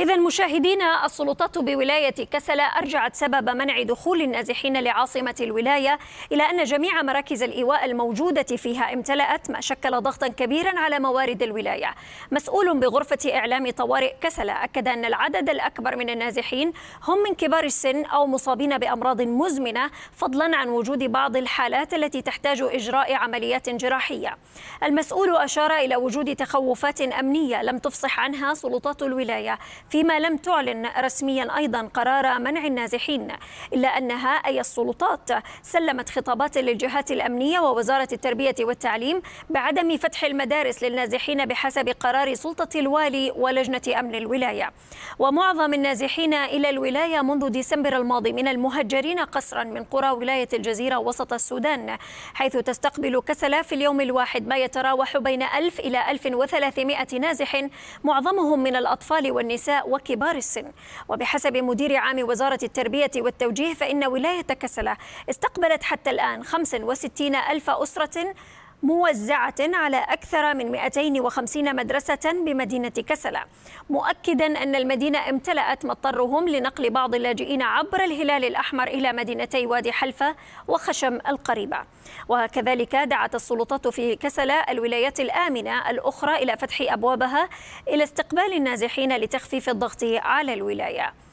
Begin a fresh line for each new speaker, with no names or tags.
إذا مشاهدينا السلطات بولاية كسلة أرجعت سبب منع دخول النازحين لعاصمة الولاية إلى أن جميع مراكز الإيواء الموجودة فيها امتلأت ما شكل ضغطا كبيرا على موارد الولاية مسؤول بغرفة إعلام طوارئ كسلة أكد أن العدد الأكبر من النازحين هم من كبار السن أو مصابين بأمراض مزمنة فضلا عن وجود بعض الحالات التي تحتاج إجراء عمليات جراحية المسؤول أشار إلى وجود تخوفات أمنية لم تفصح عنها سلطات الولاية فيما لم تعلن رسميا أيضا قرار منع النازحين إلا أنها أي السلطات سلمت خطابات للجهات الأمنية ووزارة التربية والتعليم بعدم فتح المدارس للنازحين بحسب قرار سلطة الوالي ولجنة أمن الولاية ومعظم النازحين إلى الولاية منذ ديسمبر الماضي من المهجرين قسرا من قرى ولاية الجزيرة وسط السودان حيث تستقبل كسلا في اليوم الواحد ما يتراوح بين 1000 إلى 1300 نازح معظمهم من الأطفال والنساء وكبار السن وبحسب مدير عام وزارة التربية والتوجيه فإن ولاية كسلة استقبلت حتى الآن 65 ألف أسرة موزعة على أكثر من 250 مدرسة بمدينة كسلة مؤكدا أن المدينة امتلأت مضطرهم لنقل بعض اللاجئين عبر الهلال الأحمر إلى مدينتي وادي حلفة وخشم القريبة وكذلك دعت السلطات في كسلة الولايات الآمنة الأخرى إلى فتح أبوابها إلى استقبال النازحين لتخفيف
الضغط على الولايه